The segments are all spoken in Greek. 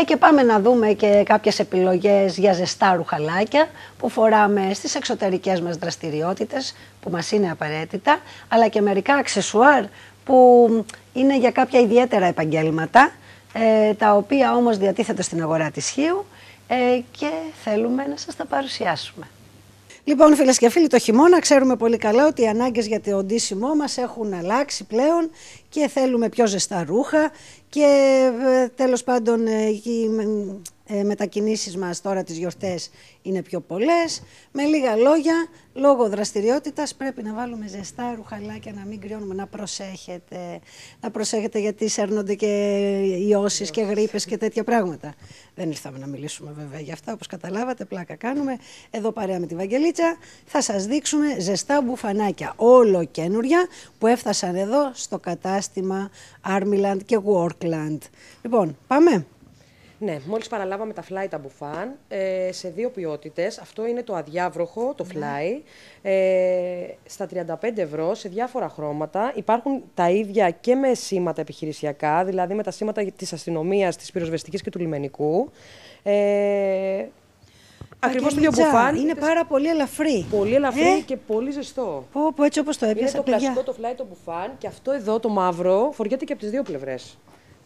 Ε, και πάμε να δούμε και κάποιες επιλογές για ζεστά ρουχαλάκια που φοράμε στις εξωτερικές μας δραστηριότητες που μας είναι απαραίτητα, αλλά και μερικά αξεσουάρ που είναι για κάποια ιδιαίτερα επαγγέλματα, ε, τα οποία όμως διατίθεται στην αγορά της Χίου ε, και θέλουμε να σας τα παρουσιάσουμε. Λοιπόν, φίλες και φίλοι, το χειμώνα ξέρουμε πολύ καλά ότι οι ανάγκες για το οντίσιμό μας έχουν αλλάξει πλέον και θέλουμε πιο ζεστά ρούχα και ε, τέλος πάντων ε, ε, μετακινήσεις μας τώρα τις γιορτές είναι πιο πολλές. Με λίγα λόγια, λόγω δραστηριότητας πρέπει να βάλουμε ζεστά ρουχαλάκια, να μην κρυώνουμε, να προσέχετε. Να προσέχετε γιατί σέρνονται και ιώσεις και γρήπες και τέτοια πράγματα. Δεν ήρθαμε να μιλήσουμε βέβαια για αυτά, όπως καταλάβατε, πλάκα κάνουμε. Εδώ παρέα με τη Βαγγελίτσα θα σας δείξουμε ζεστά μπουφανάκια, όλο καινούρια, που έφτασαν εδώ στο κατάστημα Armyland και Workland. Λοιπόν, πάμε. Ναι, μόλις παραλάβαμε τα φλάι τα μπουφάν ε, σε δύο ποιότητες. Αυτό είναι το αδιάβροχο, το φλάι, ναι. ε, στα 35 ευρώ σε διάφορα χρώματα. Υπάρχουν τα ίδια και με σήματα επιχειρησιακά, δηλαδή με τα σήματα της αστυνομίας, της πυροσβεστικής και του λιμενικού. Ε, Ακριβώς το μπουφάν. Είναι πάρα πολύ ελαφρύ. Πολύ ελαφρύ ε. και πολύ ζεστό. έτσι όπως το έπιασα. Είναι το κλασικό το φλάι το μπουφάν και αυτό εδώ το μαύρο φοριέται και από τις δύο πλευρές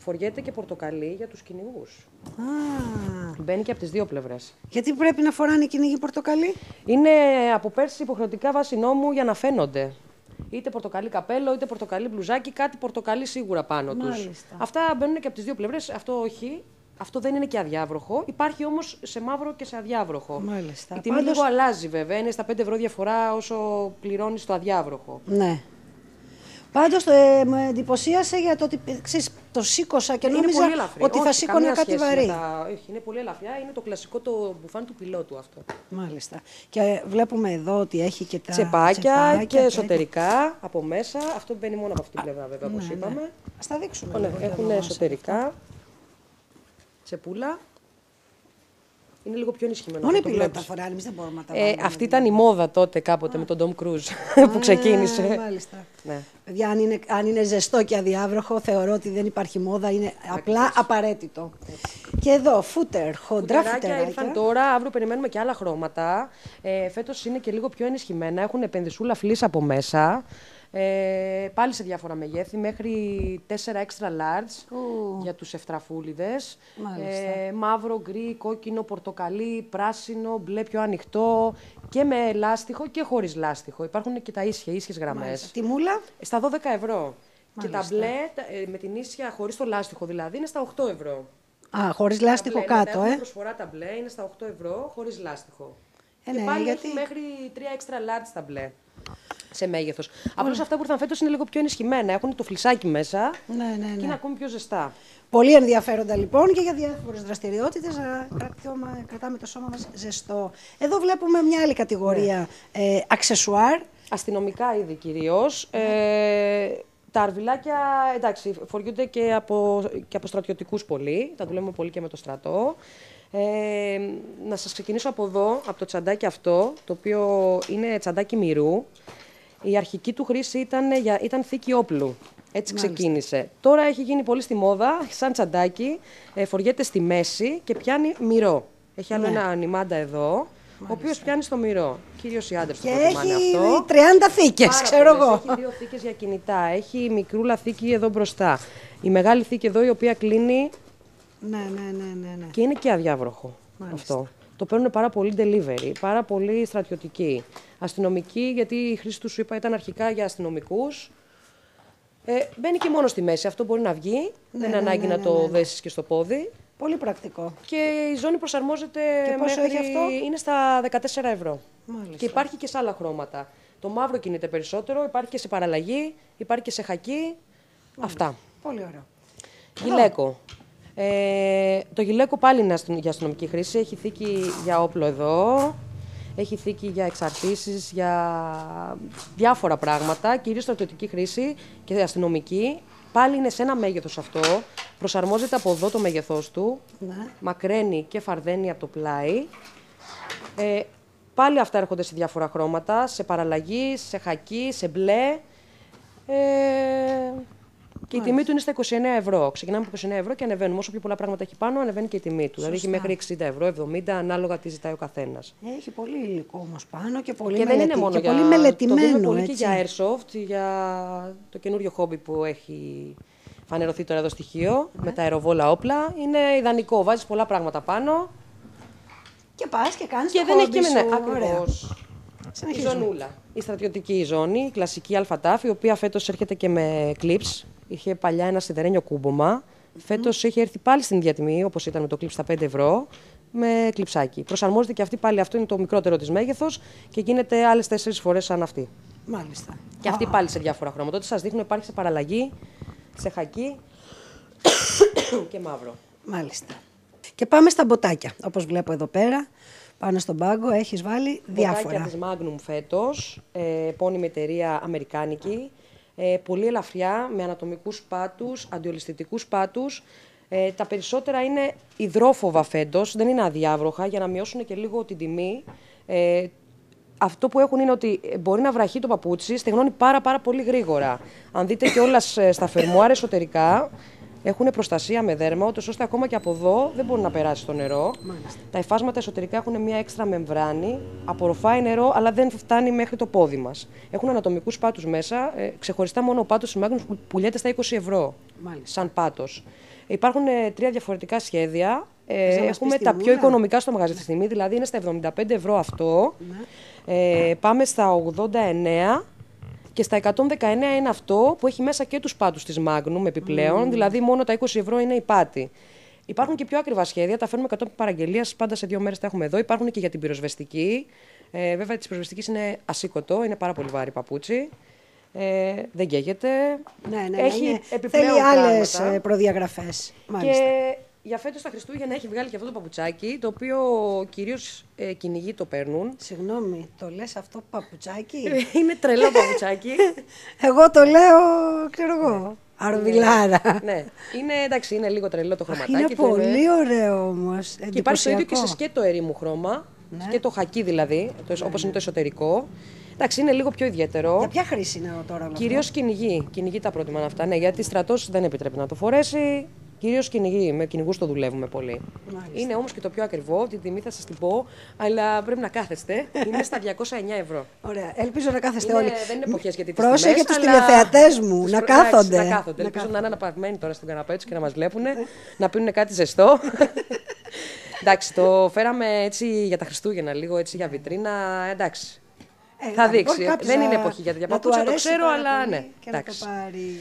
φοριέται και πορτοκαλί για τους κυνηγούς. Μπαίνει και από τις δύο πλευρές. Γιατί πρέπει να φοράνε οι κυνηγοί πορτοκαλί, Είναι από πέρσι υποχρεωτικά βάση νόμου για να φαίνονται. Είτε πορτοκαλί καπέλο, είτε πορτοκαλί μπλουζάκι, κάτι πορτοκαλί σίγουρα πάνω τους. Αυτά μπαίνουν και από τις δύο πλευρές. Αυτό όχι. Αυτό δεν είναι και αδιάβροχο. Υπάρχει όμως σε μαύρο και σε αδιάβροχο. Μάλιστα. Η τιμή Πάντως... λίγο αλλάζει βέβαια. Είναι στα 5 ευρώ διαφορά όσο πληρώνεις το αδιάβροχο. Ναι. Πάντως ε, με εντυπωσίασε για το ότι ε, το σήκωσα και νόμιζα ότι θα σήκωνα κάτι βαρύ. Όχι, είναι πολύ ελαφριά. Είναι το κλασικό το μπουφάν του πιλότου αυτό. Μάλιστα. Και ε, βλέπουμε εδώ ότι έχει και τα τσεπάκια, και εσωτερικά από μέσα. Αυτό μπαίνει μόνο από αυτή την πλευρά, βέβαια, όπως ναι, ναι. είπαμε. Ναι. τα δείξουμε. Λοιπόν έχουν εσωτερικά. Τσεπούλα. Είναι λίγο πιο ενισχυμένο. Μόνο οι τα φοράνε, εμείς δεν μπορούμε να τα ε, βάλουμε. Ε, αυτή δηλαδή. ήταν η μόδα τότε κάποτε με τον Ντόμ Κρούζ που ξεκίνησε. μάλιστα. Ναι. Παιδιά, αν είναι, αν είναι ζεστό και αδιάβροχο, θεωρώ ότι δεν υπάρχει μόδα, είναι απλά απαραίτητο. Και εδώ, φούτερ, χοντρά φουτεράκια. Ήρθαν τώρα, αύριο περιμένουμε και άλλα χρώματα. Ε, Φέτος είναι και λίγο πιο ενισχυμένα, έχουν επενδυσούλα φλής από μέσα. Ε, πάλι σε διάφορα μεγέθη, μέχρι 4 extra large για τους ευτραφούλιδες. Ε, μαύρο, γκρι, κόκκινο, πορτοκαλί, πράσινο, μπλε πιο ανοιχτό και με λάστιχο και χωρίς λάστιχο. Υπάρχουν και τα ίσια, ίσιες γραμμές. Μάλιστα. μούλα? Στα 12 ευρώ. Και τα μπλε ε, με την ίσια χωρίς το λάστιχο δηλαδή είναι στα 8 ευρώ. Α, χωρίς λάστιχο μπλε, κάτω, ναι, ε. προσφορά τα μπλε είναι στα 8 ευρώ χωρίς λάστιχο. Ε, και ναι, πάλι γιατί... μέχρι 3 extra large τα μπλε σε μέγεθος. Απλώς αυτά που ήρθαν φέτος είναι λίγο πιο ενισχυμένα. Έχουν το φλισάκι μέσα ναι, ναι, ναι. και είναι ακόμη πιο ζεστά. Πολύ ενδιαφέροντα λοιπόν και για διάφορες δραστηριότητες κρατάμε το σώμα μας ζεστό. Εδώ βλέπουμε μια άλλη κατηγορία ναι. ε, αξεσουάρ. Αστυνομικά είδη κυρίως. Ναι. Ε, τα αρβιλάκια, εντάξει, φοριούνται και από, και από στρατιωτικούς πολύ. Τα δουλεύουμε πολύ και με το στρατό. Ε, να σας ξεκινήσω από εδώ, από το τσαντάκι αυτό, το οποίο είναι τσαντάκι μυρού. Η αρχική του χρήση ήταν, ήταν θήκη όπλου. Έτσι ξεκίνησε. Τώρα έχει γίνει πολύ στη μόδα, σαν τσαντάκι, ε, φοριέται στη μέση και πιάνει μυρό. Έχει άλλο ναι. ένα ανιμάντα εδώ, Μάλιστα. ο οποίος πιάνει στο μυρό. Κυρίω οι άντρε το προτιμάνε αυτό. 30 θήκε, ξέρω εγώ. Έχει δύο θήκες για κινητά. Έχει μικρούλα θήκη εδώ μπροστά. Η μεγάλη θήκη εδώ η οποία κλείνει. Ναι, ναι, ναι. ναι, ναι. Και είναι και αδιάβροχο αυτό το παίρνουν πάρα πολύ delivery, πάρα πολύ στρατιωτικοί, αστυνομικοί, γιατί η χρήση τους, σου είπα, ήταν αρχικά για αστυνομικούς. Ε, μπαίνει και μόνος στη μέση. Αυτό μπορεί να βγει. Ναι, δεν είναι ναι, ανάγκη ναι, να ναι, το δέσεις και στο πόδι. Πολύ πρακτικό. Και η ζώνη προσαρμόζεται. Και πόσο μέχρι... έχει αυτό? Είναι στα 14 ευρώ. Μάλιστα. Και υπάρχει και σε άλλα χρώματα. Το μαύρο κινείται περισσότερο, υπάρχει και σε παραλλαγή, υπάρχει και σε χακί. Αυτά. Πολύ ωραία. Γυλαίκο. Λοιπόν, ε, το γυλαίκο πάλι είναι για αστυνομική χρήση. Έχει θήκη για όπλο εδώ. Έχει θήκη για εξαρτήσεις, για διάφορα πράγματα, κυρίως στρατιωτική χρήση και αστυνομική. Πάλι είναι σε ένα μέγεθος αυτό. Προσαρμόζεται από εδώ το μέγεθός του. Ναι. Μακραίνει και φαρδαίνει από το πλάι. Ε, πάλι αυτά έρχονται σε διάφορα χρώματα, σε παραλλαγή, σε χακί, σε μπλε. Ε, και η τιμή του είναι στα 29 ευρώ. Ξεκινάμε από 29 ευρώ και ανεβαίνουμε. Όσο πιο πολλά πράγματα έχει πάνω, ανεβαίνει και η τιμή του. Δηλαδή έχει μέχρι 60 ευρώ, 70, ανάλογα τι ζητάει ο καθένας. Έχει πολύ υλικό όμως πάνω και πολύ, και μελετη... δεν είναι μόνο και για... πολύ μελετημένο. και για airsoft, για το καινούριο χόμπι που έχει φανερωθεί τώρα εδώ στοιχείο, ναι. με τα αεροβόλα όπλα. Είναι ιδανικό. Βάζεις πολλά πράγματα πάνω. Και πας και κάνεις και δεν έχει και ναι, Ακριβώ. Η Η στρατιωτική ζώνη, η κλασική αλφατάφ, η οποία φέτος έρχεται και με κλίψ, Είχε παλιά ένα σιδερένιο κούμπομα. Mm. Φέτος έχει έρθει πάλι στην ίδια τιμή, όπως ήταν με το κλειπ στα 5 ευρώ, με κλειψάκι. Προσαρμόζεται και αυτή πάλι, αυτό είναι το μικρότερο της μέγεθος και γίνεται άλλες 4 φορές σαν αυτή. Μάλιστα. Και αυτή πάλι σε διάφορα χρώματα. Τότε σας δείχνω υπάρχει σε παραλλαγή, σε χακί και μαύρο. Μάλιστα. Και πάμε στα μποτάκια. Όπως βλέπω εδώ πέρα, πάνω στον πάγκο έχεις βάλει διάφορα. Μποτάκια της Magnum φέτος, επώνυμη εταιρεία Αμερικάνικη ε, πολύ ελαφριά, με ανατομικούς πάτους, αντιολισθητικούς πάτους. Ε, τα περισσότερα είναι υδρόφοβα φέτος, δεν είναι αδιάβροχα, για να μειώσουν και λίγο την τιμή. Ε, αυτό που έχουν είναι ότι μπορεί να βραχεί το παπούτσι, στεγνώνει πάρα πάρα πολύ γρήγορα. Αν δείτε και όλα ε, στα φερμουάρ εσωτερικά, έχουν προστασία με δέρμα, ούτως ώστε ακόμα και από εδώ δεν μπορεί να περάσει το νερό. Μάλιστα. Τα εφάσματα εσωτερικά έχουν μια έξτρα μεμβράνη, απορροφάει νερό, αλλά δεν φτάνει μέχρι το πόδι μας. Έχουν ανατομικούς πάτους μέσα, ε, ξεχωριστά μόνο ο πάτος τη που πουλιέται στα 20 ευρώ. Μάλιστα. Σαν πάτος. Υπάρχουν ε, τρία διαφορετικά σχέδια. Ε, έχουμε τα πιο οικονομικά στο μαγαζί τη στιγμή, δηλαδή είναι στα 75 ευρώ αυτό. Ναι. Ε, πάμε στα 89 και στα 119 είναι αυτό που έχει μέσα και τους πάτου της Magnum επιπλέον, mm. δηλαδή μόνο τα 20 ευρώ είναι η πάτη. Υπάρχουν και πιο ακριβά σχέδια, τα φέρνουμε κατόπιν παραγγελίας, πάντα σε δύο μέρες τα έχουμε εδώ. Υπάρχουν και για την πυροσβεστική. Ε, βέβαια, της πυροσβεστικής είναι ασήκωτο, είναι πάρα πολύ βάρη παπούτσι. Ε, δεν καίγεται. Ναι, ναι, Έχει ναι, ναι. θέλει άλλες προδιαγραφές. Και για φέτος τα Χριστούγεννα έχει βγάλει και αυτό το παπουτσάκι, το οποίο κυρίως ε, κυνηγοί το παίρνουν. Συγγνώμη, το λες αυτό παπουτσάκι. Ε, είναι τρελό παπουτσάκι. εγώ το λέω, ξέρω εγώ. Ναι. Αρβιλάρα. ναι. Είναι εντάξει, είναι λίγο τρελό το χρωματάκι. είναι πολύ ωραίο όμως. Και υπάρχει το ίδιο και σε σκέτο ερήμου χρώμα. Ναι. χακί δηλαδή, ναι, όπως ναι. είναι το εσωτερικό. Εντάξει, είναι λίγο πιο ιδιαίτερο. Για ποια χρήση είναι τώρα, Κυρίω κυνηγή. Κυνηγή τα πρότιμαν αυτά. Ναι, γιατί στρατός δεν επιτρέπει να το φορέσει. Κυρίως κυνηγοί, με κυνηγούς το δουλεύουμε πολύ. Είναι όμως και το πιο ακριβό, την τιμή θα σας την πω, αλλά πρέπει να κάθεστε. Είναι στα 209 ευρώ. Ωραία. Ελπίζω να κάθεστε όλοι. Δεν είναι εποχές γιατί τις Πρόσεχε αλλά... του τηλεθεατές μου να κάθονται. Να κάθονται. Ελπίζω να είναι αναπαυμένοι τώρα στον καναπέ τους και να μας βλέπουν, ε. να πίνουν κάτι ζεστό. Εντάξει, το φέραμε έτσι για τα Χριστούγεννα, λίγο έτσι για βιτρίνα. Εντάξει. Ε, θα δείξει. Δεν είναι εποχή για τα το ξέρω, αλλά ναι. Και πάρει.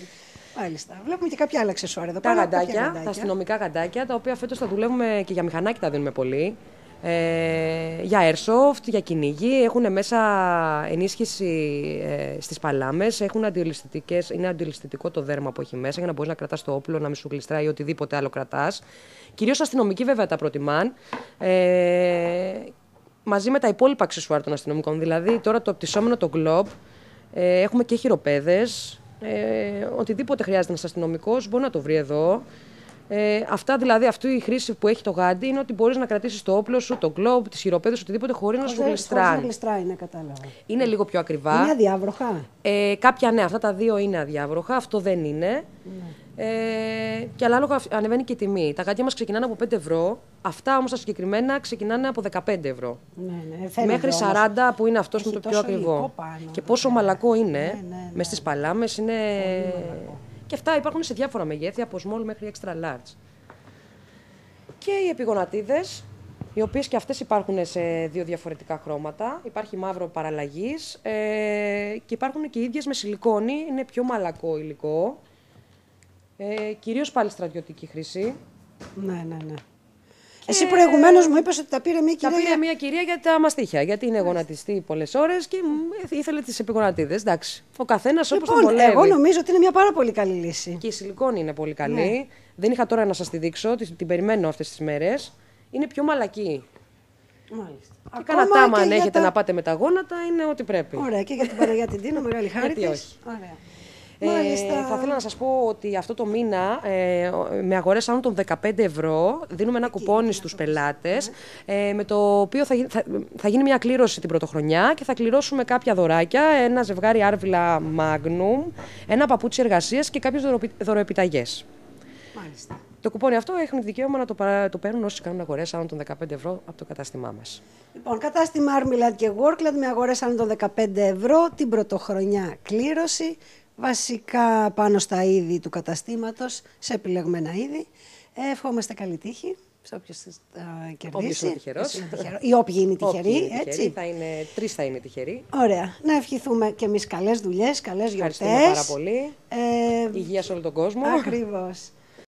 Μάλιστα. Βλέπουμε και κάποια άλλα αξεσουάρια εδώ. Τα γαντάκια, τα αστυνομικά γαντάκια, τα οποία φέτος τα δουλεύουμε και για μηχανάκι τα δίνουμε πολύ. Ε, για airsoft, για κυνήγι, έχουν μέσα ενίσχυση ε, στις παλάμες, έχουν αντιολισθητικές, είναι αντιολισθητικό το δέρμα που έχει μέσα για να μπορείς να κρατάς το όπλο, να μην σου γλιστράει ή οτιδήποτε άλλο κρατάς. Κυρίως αστυνομικοί βέβαια τα προτιμάν. Ε, μαζί με τα υπόλοιπα αξεσουάρ των αστυνομικών, δηλαδή τώρα το πτυσσόμενο το Globe, ε, έχουμε και χειροπέδες, ε, οτιδήποτε χρειάζεται ένα αστυνομικός μπορεί να το βρει εδώ. Ε, αυτά δηλαδή, αυτή η χρήση που έχει το γάντι είναι ότι μπορείς να κρατήσεις το όπλο σου, τον κλόμπ, τις χειροπέδες, οτιδήποτε χωρίς να σου γλιστράει. να είναι, κατάλαβα. Είναι λίγο πιο ακριβά. Είναι αδιάβροχα. Ε, κάποια ναι, αυτά τα δύο είναι αδιάβροχα. Αυτό δεν είναι. Ναι. Ε, και ανάλογα ανεβαίνει και η τιμή. Τα γάντια μας ξεκινάνε από 5 ευρώ. Αυτά όμως τα συγκεκριμένα ξεκινάνε από 15 ευρώ. Ναι, ναι, Μέχρι 40 που είναι αυτός με το πιο ακριβό. και πόσο ναι. μαλακό είναι. Ναι, ναι Μες ναι. στις παλάμες είναι. Και αυτά υπάρχουν σε διάφορα μεγέθη, από small μέχρι extra large. Και οι επιγονατίδες, οι οποίες και αυτές υπάρχουν σε δύο διαφορετικά χρώματα. Υπάρχει μαύρο παραλλαγής ε, και υπάρχουν και οι ίδιες με σιλικόνη. Είναι πιο μαλακό υλικό. Ε, κυρίως πάλι στρατιωτική χρήση. Ναι, ναι, ναι. Και... Εσύ προηγουμένως μου είπες ότι τα πήρε μια κυρία. Τα πήρε μια κυρία για τα μαστίχια. Γιατί είναι γονατιστή πολλές ώρες και ε, ήθελε τις επιγονατίδε. Εντάξει. Ο καθένας όπως λοιπόν, τον Εγώ νομίζω ότι είναι μια πάρα πολύ καλή λύση. Και η σιλικόνη είναι πολύ καλή. Ναι. Δεν είχα τώρα να σας τη δείξω. Την περιμένω αυτές τις μέρες. Είναι πιο μαλακή. Μάλιστα. Και Ακόμα τάμα αν έχετε να πάτε με τα γόνατα είναι ό,τι πρέπει. Ωραία. Και για την Παναγία την Τίνα, μεγάλη χάρη. Γιατί Ωραία. Μάλιστα. Ε, θα ήθελα να σας πω ότι αυτό το μήνα ε, με αγορές άνω των 15 ευρώ δίνουμε ένα ε, κουπόνι στου πελάτες, ναι. ε, με το οποίο θα, θα, γίνει μια κλήρωση την πρωτοχρονιά και θα κληρώσουμε κάποια δωράκια, ένα ζευγάρι άρβιλα Magnum, ένα παπούτσι εργασίας και κάποιες δωροεπιταγές. Μάλιστα. Το κουπόνι αυτό έχουν δικαίωμα να το, το παίρνουν όσοι κάνουν αγορές άνω των 15 ευρώ από το κατάστημά μας. Λοιπόν, κατάστημα Armilad και Workland με αγορές άνω των 15 ευρώ, την πρωτοχρονιά κλήρωση βασικά πάνω στα είδη του καταστήματος, σε επιλεγμένα είδη. Ε, ευχόμαστε καλή τύχη σε όποιος θα ε, κερδίσει. είναι τυχερός. Ή όποιοι είναι τυχεροί. έτσι. Θα είναι, τρεις θα είναι τυχεροί. Ωραία. Να ευχηθούμε και εμείς καλές δουλειές, καλές γιορτές. Ευχαριστούμε πάρα πολύ. Ε, Υγεία σε όλο τον κόσμο. Ακριβώς.